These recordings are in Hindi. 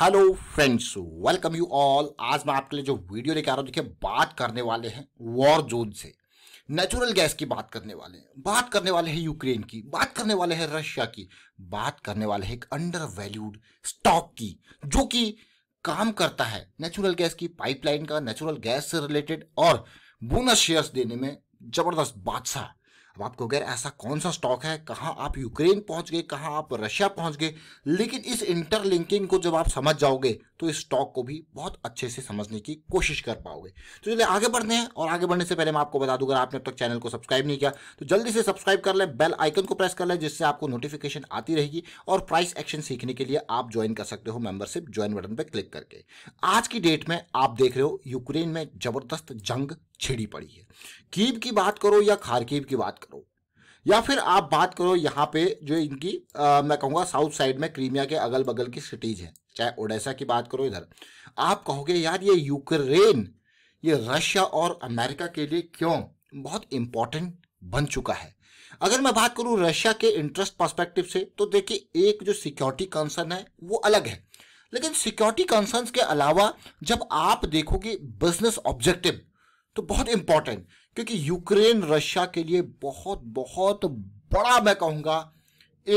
hello friends welcome you all आज मैं आपके लिए जो वीडियो लेकर आ रहा हूँ देखिए बात करने वाले हैं वॉर जोन से नेचुरल गैस की बात करने वाले हैं बात करने वाले हैं यूक्रेन की बात करने वाले हैं रशिया की बात करने वाले हैं एक अंडर वैल्यूड स्टॉक की जो कि काम करता है नेचुरल गैस की पाइपलाइन का नेचुरल गैस से रिलेटेड और बोनस शेयर्स देने में जबरदस्त बादशाह अब आपको अगर ऐसा कौन सा स्टॉक है कहाँ आप यूक्रेन पहुँच गए कहाँ आप रशिया पहुँच गए लेकिन इस इंटरलिंकिंग को जब आप समझ जाओगे तो इस स्टॉक को भी बहुत अच्छे से समझने की कोशिश कर पाओगे तो चलिए आगे बढ़ते हैं और आगे बढ़ने से पहले मैं आपको बता दूंगा आपने अब तक चैनल को सब्सक्राइब नहीं किया तो जल्दी से सब्सक्राइब कर लें बेल आइकन को प्रेस कर लें जिससे आपको नोटिफिकेशन आती रहेगी और प्राइस एक्शन सीखने के लिए आप ज्वाइन कर सकते हो मेंबरशिप ज्वाइन बटन पर क्लिक करके आज की डेट में आप देख रहे हो यूक्रेन में जबरदस्त जंग छिड़ी पड़ी है कीव की बात करो या खारकीव की बात करो या फिर आप बात करो यहाँ पे जो इनकी आ, मैं कहूँगा साउथ साइड में क्रीमिया के अगल बगल की सिटीज हैं चाहे ओडेसा की बात करो इधर आप कहोगे यार ये यूक्रेन ये रशिया और अमेरिका के लिए क्यों बहुत इंपॉर्टेंट बन चुका है अगर मैं बात करूं रशिया के इंटरेस्ट पर्सपेक्टिव से तो देखिए एक जो सिक्योरिटी कंसर्न है वो अलग है लेकिन सिक्योरिटी कंसर्न के अलावा जब आप देखोगे बिजनेस ऑब्जेक्टिव तो बहुत इंपॉर्टेंट क्योंकि यूक्रेन रशिया के लिए बहुत बहुत बड़ा मैं कहूंगा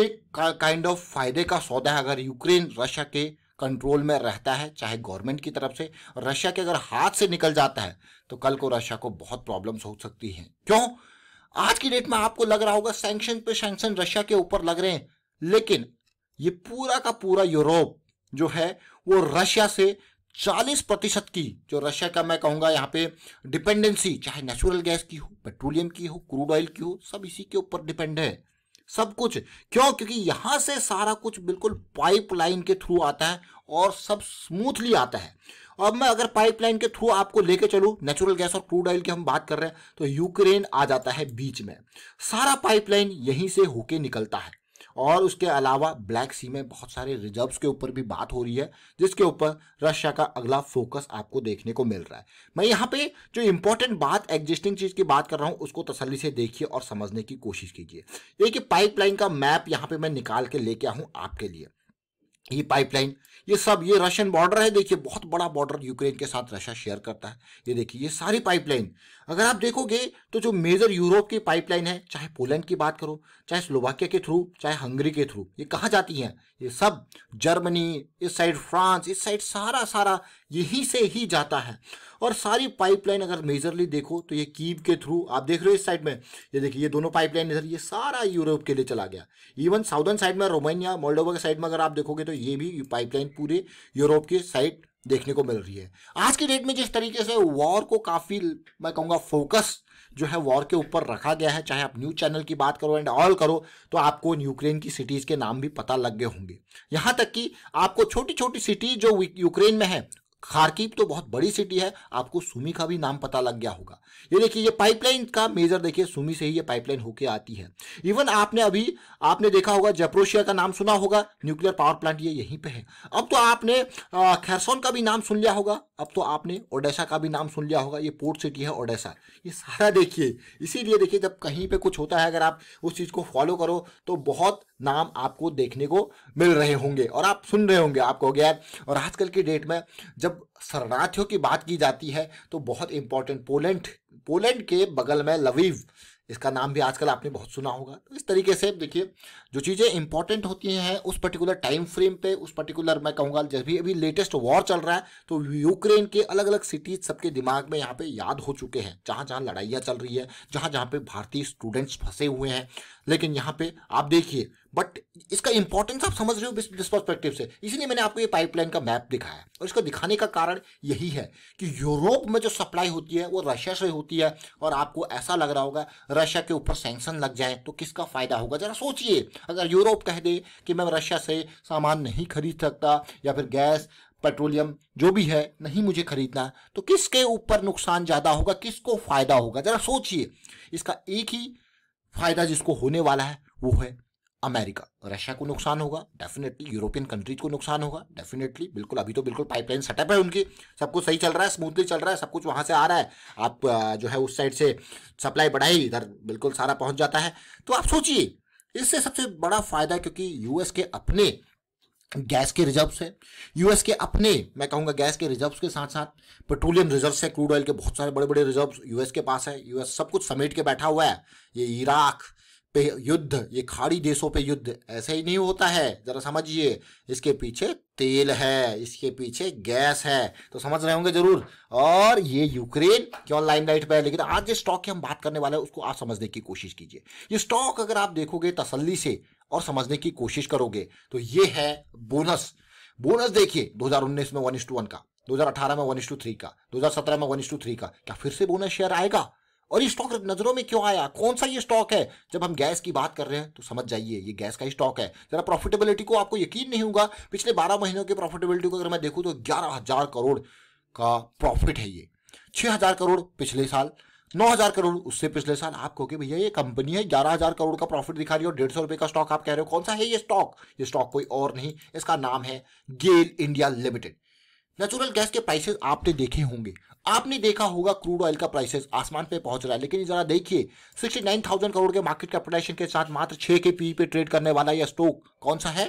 एक काइंड ऑफ फायदे का सौदा है अगर यूक्रेन रशिया के कंट्रोल में रहता है चाहे गवर्नमेंट की तरफ से रशिया के अगर हाथ से निकल जाता है तो कल को रशिया को बहुत प्रॉब्लम्स हो सकती हैं क्यों आज की डेट में आपको लग रहा होगा सैंक्शन पे सैंक्शन रशिया के ऊपर लग रहे हैं लेकिन ये पूरा का पूरा यूरोप जो है वो रशिया से 40 प्रतिशत की जो रशिया का मैं कहूंगा यहाँ पे डिपेंडेंसी चाहे नेचुरल गैस की हो पेट्रोलियम की हो क्रूड ऑयल की हो सब इसी के ऊपर डिपेंड है सब कुछ क्यों क्योंकि यहां से सारा कुछ बिल्कुल पाइपलाइन के थ्रू आता है और सब स्मूथली आता है अब मैं अगर पाइपलाइन के थ्रू आपको लेके चलू नेचुरल गैस और क्रूड ऑयल की हम बात कर रहे हैं तो यूक्रेन आ जाता है बीच में सारा पाइपलाइन यहीं से होके निकलता है और उसके अलावा ब्लैक सी में बहुत सारे रिजर्व्स के ऊपर भी बात हो रही है जिसके ऊपर रशिया का अगला फोकस आपको देखने को मिल रहा है मैं यहाँ पे जो इंपॉर्टेंट बात एग्जिस्टिंग चीज़ की बात कर रहा हूँ उसको तसली से देखिए और समझने की कोशिश कीजिए देखिए पाइपलाइन का मैप यहाँ पे मैं निकाल के लेके आऊँ आपके लिए ये पाइपलाइन ये सब ये रशियन बॉर्डर है देखिए बहुत बड़ा बॉर्डर यूक्रेन के साथ रशिया शेयर करता है ये देखिए ये सारी पाइपलाइन अगर आप देखोगे तो जो मेजर यूरोप की पाइपलाइन है चाहे पोलैंड की बात करो चाहे स्लोवाकिया के थ्रू चाहे हंगरी के थ्रू ये कहाँ जाती हैं ये सब जर्मनी इस साइड फ्रांस इस साइड सारा सारा यही से ही जाता है और सारी पाइपलाइन अगर मेजरली देखो तो ये कीव के थ्रू आप देख रहे हो इस साइड में ये देखिए ये दोनों पाइपलाइन इधर ये सारा यूरोप के लिए चला गया इवन साउदर्न साइड में रोमानिया मोल्डोवा के साइड में अगर आप देखोगे तो ये भी पाइपलाइन पूरे यूरोप के साइड देखने को मिल रही है आज के डेट में जिस तरीके से वॉर को काफ़ी मैं कहूँगा फोकस जो है वॉर के ऊपर रखा गया है चाहे आप न्यूज़ चैनल की बात करो एंड ऑल करो तो आपको यूक्रेन की सिटीज़ के नाम भी पता लग गए होंगे यहाँ तक कि आपको छोटी छोटी सिटीज़ जो यूक्रेन में है खारकीब तो बहुत बड़ी सिटी है आपको सुमी का भी नाम पता लग गया होगा ये देखिए ये पाइपलाइन का मेजर देखिए सुमी से ही ये पाइपलाइन होके आती है इवन आपने अभी आपने देखा होगा जेप्रोशिया का नाम सुना होगा न्यूक्लियर पावर प्लांट ये यहीं पे है अब तो आपने खैरसोन का भी नाम सुन लिया होगा अब तो आपने ओडेसा का भी नाम सुन लिया होगा ये पोर्ट सिटी है ओडेसा ये सारा देखिए इसीलिए देखिए जब कहीं पर कुछ होता है अगर आप उस चीज़ को फॉलो करो तो बहुत नाम आपको देखने को मिल रहे होंगे और आप सुन रहे होंगे आपको गैर और आजकल की डेट में जब शरणार्थियों की बात की जाती है तो बहुत इंपॉर्टेंट पोलैंड पोलैंड के बगल में लवीव इसका नाम भी आजकल आपने बहुत सुना होगा तो इस तरीके से देखिए जो चीज़ें इंपॉर्टेंट होती हैं उस पर्टिकुलर टाइम फ्रेम पे उस पर्टिकुलर मैं कहूँगा जब भी अभी लेटेस्ट वॉर चल रहा है तो यूक्रेन के अलग अलग सिटीज सबके दिमाग में यहाँ पे याद हो चुके हैं जहाँ जहाँ लड़ाइयाँ चल रही है जहाँ जहाँ पे भारतीय स्टूडेंट्स फंसे हुए हैं लेकिन यहाँ पे आप देखिए बट इसका इंपॉर्टेंस आप समझ रहे हो इस पर्सपेक्टिव से इसीलिए मैंने आपको ये पाइपलाइन का मैप दिखाया और इसको दिखाने का कारण यही है कि यूरोप में जो सप्लाई होती है वो रशिया से होती है और आपको ऐसा लग रहा होगा रशिया के ऊपर सेंक्शन लग जाए तो किसका फ़ायदा होगा ज़रा सोचिए अगर यूरोप कह दे कि मैं रशिया से सामान नहीं खरीद सकता या फिर गैस पेट्रोलियम जो भी है नहीं मुझे खरीदना तो किसके ऊपर नुकसान ज़्यादा होगा किसको फ़ायदा होगा ज़रा सोचिए इसका एक ही फायदा जिसको होने वाला है वो है अमेरिका रशिया को नुकसान होगा डेफिनेटली यूरोपियन कंट्रीज को नुकसान होगा डेफिनेटली बिल्कुल अभी तो बिल्कुल पाइपलाइन सेटअप है उनकी सब कुछ सही चल रहा है स्मूथली चल रहा है सब कुछ वहाँ से आ रहा है आप जो है उस साइड से सप्लाई बढ़ाई इधर बिल्कुल सारा पहुँच जाता है तो आप सोचिए इससे सबसे बड़ा फायदा क्योंकि यूएस के अपने गैस के रिजर्व्स है यूएस के अपने मैं कहूंगा गैस के रिजर्व्स के साथ साथ पेट्रोलियम रिजर्व्स है क्रूड ऑयल के बहुत सारे बड़े बड़े रिजर्व्स यूएस के पास है यूएस सब कुछ समेट के बैठा हुआ है ये इराक पे युद्ध ये खाड़ी देशों पे युद्ध ऐसे ही नहीं होता है जरा समझिए इसके पीछे तेल है इसके पीछे गैस है तो समझ रहे होंगे जरूर और ये यूक्रेन क्यों लाइन लाइट पर है लेकिन आज जिस स्टॉक की हम बात करने वाले हैं उसको आप समझने की कोशिश कीजिए ये स्टॉक अगर आप देखोगे तसल्ली से और समझने की कोशिश करोगे तो ये है बोनस बोनस देखिए 2019 में वन टू वन का 2018 में वन टू थ्री का 2017 में वन टू थ्री का क्या फिर से बोनस शेयर आएगा और ये स्टॉक नजरों में क्यों आया कौन सा ये स्टॉक है जब हम गैस की बात कर रहे हैं तो समझ जाइए ये गैस का ही स्टॉक है जरा प्रॉफिटेबिलिटी को आपको यकीन नहीं होगा पिछले 12 महीनों की प्रॉफिटेबिलिटी को अगर मैं देखूँ तो ग्यारह हजार करोड़ का प्रॉफिट है ये छह हजार करोड़ पिछले साल नौ हजार करोड़ उससे पिछले साल आप कहोगे भैया ये कंपनी है ग्यारह हजार करोड़ का प्रॉफिट दिखा रही है और डेढ़ सौ रुपए का स्टॉक आप कह रहे हो कौन सा है ये स्टॉक ये स्टॉक कोई और नहीं इसका नाम है GAIL India limited natural gas के प्राइसेस आपने देखे होंगे आपने देखा होगा क्रूड ऑयल का प्राइसेस आसमान पे पहुंच रहा है लेकिन जरा देखिए सिक्सटी नाइन थाउजेंड करोड़ के मार्केट कैपिटलाइजेशन के साथ मात्र छह के पी e पे ट्रेड करने वाला यह स्टॉक कौन सा है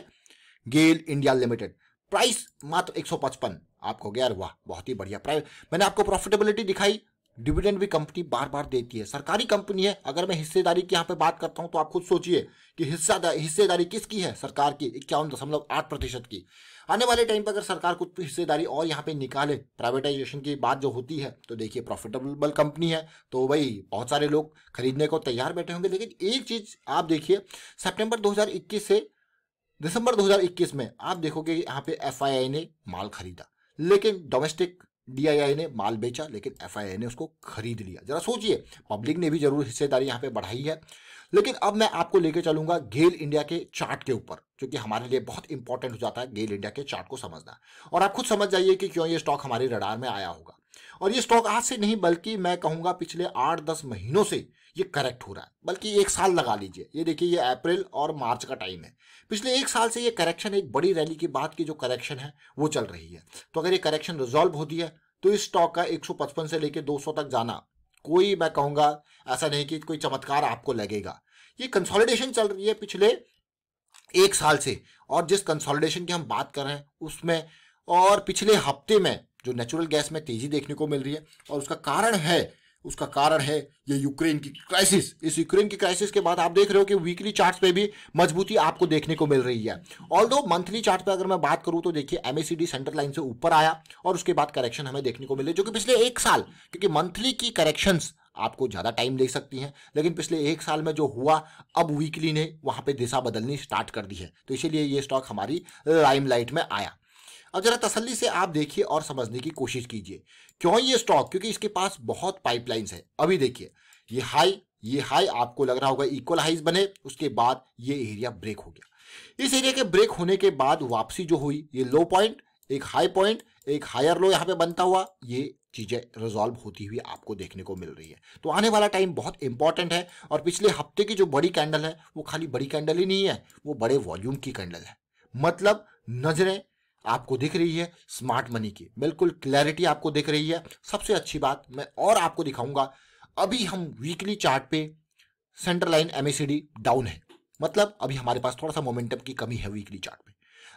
गेल इंडिया लिमिटेड प्राइस मात्र सौ पचपन आपको गया वाह बहुत ही बढ़िया प्राइस मैंने आपको प्रॉफिटेबिलिटी दिखाई डिविडेंड भी कंपनी बार बार देती है सरकारी कंपनी है अगर मैं हिस्सेदारी की यहाँ पे बात करता हूँ तो आप खुद सोचिए कि हिस्सा हिस्सेदारी किसकी है सरकार की इक्यावन दशमलव आठ प्रतिशत की आने वाले टाइम पर अगर सरकार कुछ हिस्सेदारी और यहाँ पे निकाले प्राइवेटाइजेशन की बात जो होती है तो देखिए प्रॉफिटेबल कंपनी है तो भाई बहुत सारे लोग खरीदने को तैयार बैठे होंगे लेकिन एक चीज़ आप देखिए सेप्टेम्बर दो से दिसंबर दो में आप देखोगे यहाँ पे एफ ने माल खरीदा लेकिन डोमेस्टिक डीआईआई ने माल बेचा लेकिन एफआईआई ने उसको खरीद लिया जरा सोचिए पब्लिक ने भी जरूर हिस्सेदारी यहाँ पे बढ़ाई है लेकिन अब मैं आपको लेकर चलूंगा गेल इंडिया के चार्ट के ऊपर जो कि हमारे लिए बहुत इंपॉर्टेंट हो जाता है गेल इंडिया के चार्ट को समझना और आप खुद समझ जाइए कि क्यों ये स्टॉक हमारे रडार में आया होगा और ये स्टॉक आज से नहीं बल्कि मैं कहूँगा पिछले आठ दस महीनों से ये करेक्ट हो रहा है बल्कि एक साल लगा लीजिए ये देखिए ये अप्रैल और मार्च का टाइम है पिछले एक साल से ये करेक्शन एक बड़ी रैली के बाद की जो करेक्शन है वो चल रही है तो अगर ये करेक्शन रिजॉल्व होती है तो इस स्टॉक का 155 से लेकर 200 तक जाना कोई मैं कहूँगा ऐसा नहीं कि कोई चमत्कार आपको लगेगा ये कंसोलिडेशन चल रही है पिछले एक साल से और जिस कंसोलिडेशन की हम बात कर रहे हैं उसमें और पिछले हफ्ते में जो नेचुरल गैस में तेजी देखने को मिल रही है और उसका कारण है उसका कारण है ये यूक्रेन की क्राइसिस इस यूक्रेन की क्राइसिस के बाद आप देख रहे हो कि वीकली चार्ट्स पे भी मजबूती आपको देखने को मिल रही है ऑल दो मंथली चार्ट पे अगर मैं बात करूं तो देखिए एमएसीडी सेंटर लाइन से ऊपर आया और उसके बाद करेक्शन हमें देखने को मिले जो कि पिछले एक साल क्योंकि मंथली की करेक्शन आपको ज़्यादा टाइम ले सकती हैं लेकिन पिछले एक साल में जो हुआ अब वीकली ने वहाँ पे दिशा बदलनी स्टार्ट कर दी है तो इसीलिए ये स्टॉक हमारी लाइमलाइट uh, में आया अब ज़रा तसल्ली से आप देखिए और समझने की कोशिश कीजिए क्यों ये स्टॉक क्योंकि इसके पास बहुत पाइपलाइंस है अभी देखिए ये हाई ये हाई आपको लग रहा होगा इक्वल हाइज बने उसके बाद ये एरिया ब्रेक हो गया इस एरिया के ब्रेक होने के बाद वापसी जो हुई ये लो पॉइंट एक हाई पॉइंट एक हायर लो यहाँ पे बनता हुआ ये चीज़ें रिजॉल्व होती हुई आपको देखने को मिल रही है तो आने वाला टाइम बहुत इंपॉर्टेंट है और पिछले हफ्ते की जो बड़ी कैंडल है वो खाली बड़ी कैंडल ही नहीं है वो बड़े वॉल्यूम की कैंडल है मतलब नजरें आपको दिख रही है स्मार्ट मनी की बिल्कुल क्लैरिटी आपको दिख रही है सबसे अच्छी बात मैं और आपको दिखाऊंगा अभी हम वीकली चार्ट पे सेंटर लाइन एम डाउन है मतलब अभी हमारे पास थोड़ा सा मोमेंटम की कमी है वीकली चार्ट पे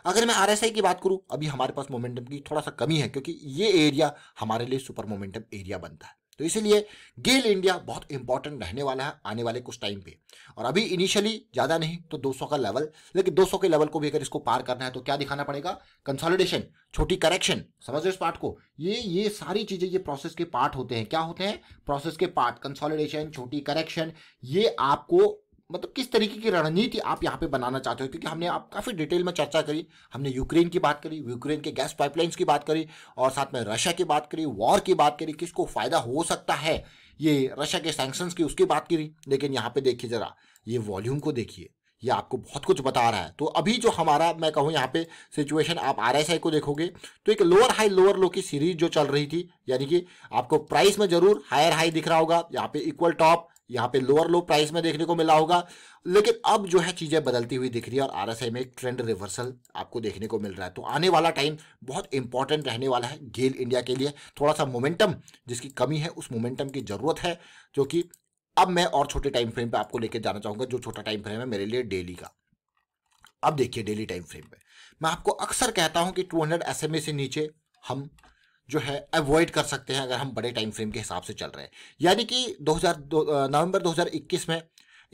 अगर मैं आर की बात करूं अभी हमारे पास मोमेंटम की थोड़ा सा कमी है क्योंकि ये एरिया हमारे लिए सुपर मोमेंटम एरिया बनता है तो इसलिए गेल इंडिया बहुत इंपॉर्टेंट रहने वाला है आने वाले कुछ टाइम पे और अभी इनिशियली ज़्यादा नहीं तो 200 का लेवल लेकिन 200 के लेवल को भी अगर इसको पार करना है तो क्या दिखाना पड़ेगा कंसोलिडेशन छोटी करेक्शन समझ रहे इस पार्ट को ये ये सारी चीज़ें ये प्रोसेस के पार्ट होते हैं क्या होते हैं प्रोसेस के पार्ट कंसोलिडेशन छोटी करेक्शन ये आपको मतलब किस तरीके की रणनीति आप यहाँ पे बनाना चाहते हो क्योंकि हमने आप काफ़ी डिटेल में चर्चा करी हमने यूक्रेन की बात करी यूक्रेन के गैस पाइपलाइंस की बात करी और साथ में रशिया की बात करी वॉर की बात करी किसको फ़ायदा हो सकता है ये रशिया के सैंक्शंस की उसकी बात करी लेकिन यहाँ पे देखिए ज़रा ये वॉल्यूम को देखिए ये आपको बहुत कुछ बता रहा है तो अभी जो हमारा मैं कहूँ यहाँ पे सिचुएशन आप आर को देखोगे तो एक लोअर हाई लोअर लो की सीरीज जो चल रही थी यानी कि आपको प्राइस में जरूर हायर हाई दिख रहा होगा यहाँ पे इक्वल टॉप यहाँ पे लोअर लो प्राइस में देखने को मिला होगा लेकिन अब जो है चीज़ें बदलती हुई दिख रही है और आरएसआई में एक ट्रेंड रिवर्सल आपको देखने को मिल रहा है तो आने वाला टाइम बहुत इंपॉर्टेंट रहने वाला है गेल इंडिया के लिए थोड़ा सा मोमेंटम जिसकी कमी है उस मोमेंटम की ज़रूरत है जो कि अब मैं और छोटे टाइम फ्रेम पर आपको लेकर जाना चाहूंगा जो छोटा टाइम फ्रेम है मेरे लिए डेली का अब देखिए डेली टाइम फ्रेम पर मैं आपको अक्सर कहता हूँ कि 200 एसएमए से नीचे हम जो है अवॉइड कर सकते हैं अगर हम बड़े टाइम फ्रेम के हिसाब से चल रहे हैं यानी कि दो नवंबर 2021 में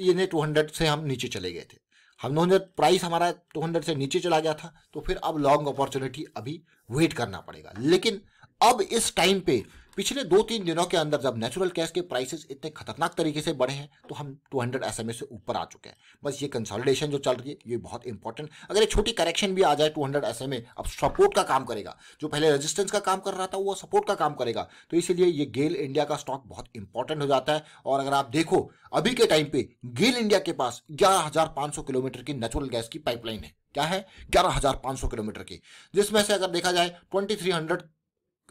ये ने हंड्रेड से हम नीचे चले गए थे हम 200 प्राइस हमारा 200 से नीचे चला गया था तो फिर अब लॉन्ग अपॉर्चुनिटी अभी वेट करना पड़ेगा लेकिन अब इस टाइम पे पिछले दो तीन दिनों के अंदर जब नेचुरल गैस के प्राइसेस इतने खतरनाक तरीके से बढ़े हैं तो हम 200 हंड्रेड से ऊपर आ चुके हैं बस ये कंसोलिडेशन जो चल रही है ये बहुत इंपॉर्टेंट अगर ये छोटी करेक्शन भी आ जाए 200 हंड्रेड अब सपोर्ट का काम करेगा जो पहले रेजिस्टेंस का काम कर रहा था वो सपोर्ट का काम करेगा तो इसीलिए ये गेल इंडिया का स्टॉक बहुत इंपॉर्टेंट हो जाता है और अगर आप देखो अभी के टाइम पे गेल इंडिया के पास ग्यारह किलोमीटर की नेचुरल गैस की पाइपलाइन है क्या है ग्यारह किलोमीटर की जिसमें से अगर देखा जाए ट्वेंटी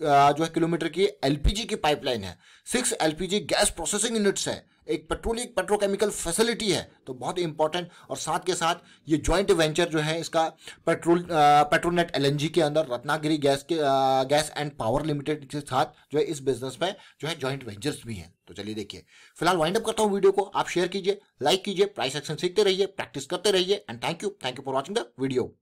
जो है किलोमीटर की एलपीजी की पाइपलाइन है six LPG gas processing units है एक पेट्रोलिक पेट्रोकेमिकल फैसिलिटी है तो बहुत इंपॉर्टेंट और साथ के साथ ये जॉइंट वेंचर जो है इसका पेट्रोल पेट्रोनेट एलएनजी के अंदर रत्नागिरी गैस के आ, गैस एंड पावर लिमिटेड के साथ जो है इस बिजनेस में जो है जॉइंट वेंचर्स भी हैं तो चलिए देखिए फिलहाल वाइंड अप करता हूँ वीडियो को आप शेयर कीजिए लाइक कीजिए प्राइस एक्शन सीखते रहिए प्रैक्टिस करते रहिए and thank you thank you for watching the video